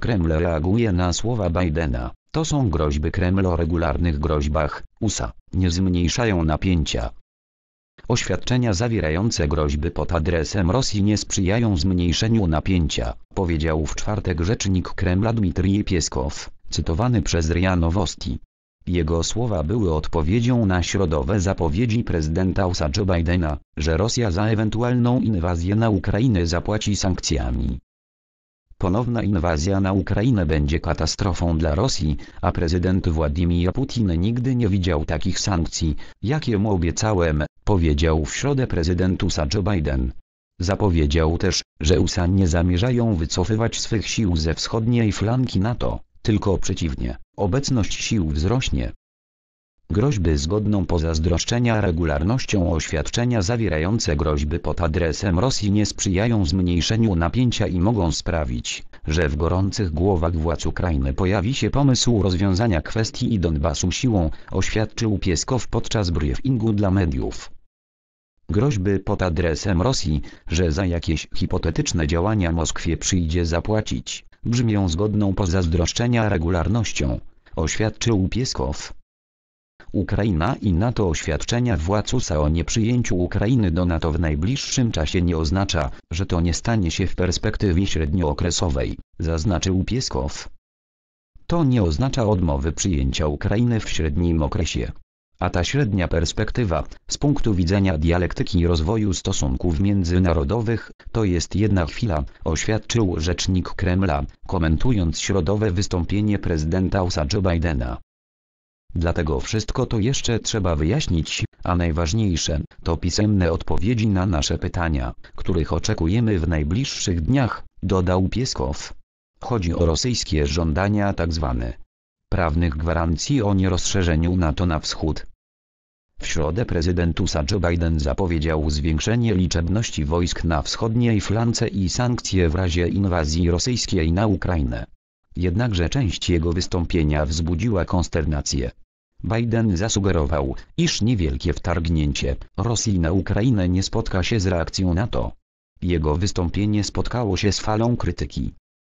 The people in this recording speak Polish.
Kreml reaguje na słowa Bidena. To są groźby Kreml o regularnych groźbach USA, nie zmniejszają napięcia. Oświadczenia zawierające groźby pod adresem Rosji nie sprzyjają zmniejszeniu napięcia, powiedział w czwartek rzecznik Kremla Dmitrij Pieskow, cytowany przez RIA Nowosti. Jego słowa były odpowiedzią na środowe zapowiedzi prezydenta USA Joe Bidena, że Rosja za ewentualną inwazję na Ukrainę zapłaci sankcjami. Ponowna inwazja na Ukrainę będzie katastrofą dla Rosji, a prezydent Władimir Putin nigdy nie widział takich sankcji, jakie mu obiecałem, powiedział w środę prezydent USA Joe Biden. Zapowiedział też, że USA nie zamierzają wycofywać swych sił ze wschodniej flanki NATO, tylko przeciwnie, obecność sił wzrośnie. Groźby zgodną pozazdroszczenia regularnością oświadczenia zawierające groźby pod adresem Rosji nie sprzyjają zmniejszeniu napięcia i mogą sprawić, że w gorących głowach władz Ukrainy pojawi się pomysł rozwiązania kwestii i Donbasu siłą, oświadczył Pieskow podczas briefingu dla mediów. Groźby pod adresem Rosji, że za jakieś hipotetyczne działania Moskwie przyjdzie zapłacić, brzmią zgodną pozazdroszczenia regularnością, oświadczył Pieskow. Ukraina i NATO oświadczenia władz USA o nieprzyjęciu Ukrainy do NATO w najbliższym czasie nie oznacza, że to nie stanie się w perspektywie średniookresowej, zaznaczył Pieskow. To nie oznacza odmowy przyjęcia Ukrainy w średnim okresie. A ta średnia perspektywa, z punktu widzenia dialektyki rozwoju stosunków międzynarodowych, to jest jedna chwila, oświadczył rzecznik Kremla, komentując środowe wystąpienie prezydenta USA Joe Bidena. Dlatego wszystko to jeszcze trzeba wyjaśnić, a najważniejsze, to pisemne odpowiedzi na nasze pytania, których oczekujemy w najbliższych dniach, dodał Pieskow. Chodzi o rosyjskie żądania tzw. Tak prawnych gwarancji o nierozszerzeniu NATO na wschód. W środę prezydent USA Joe Biden zapowiedział zwiększenie liczebności wojsk na wschodniej flance i sankcje w razie inwazji rosyjskiej na Ukrainę jednakże część jego wystąpienia wzbudziła konsternację. Biden zasugerował, iż niewielkie wtargnięcie Rosji na Ukrainę nie spotka się z reakcją NATO. Jego wystąpienie spotkało się z falą krytyki,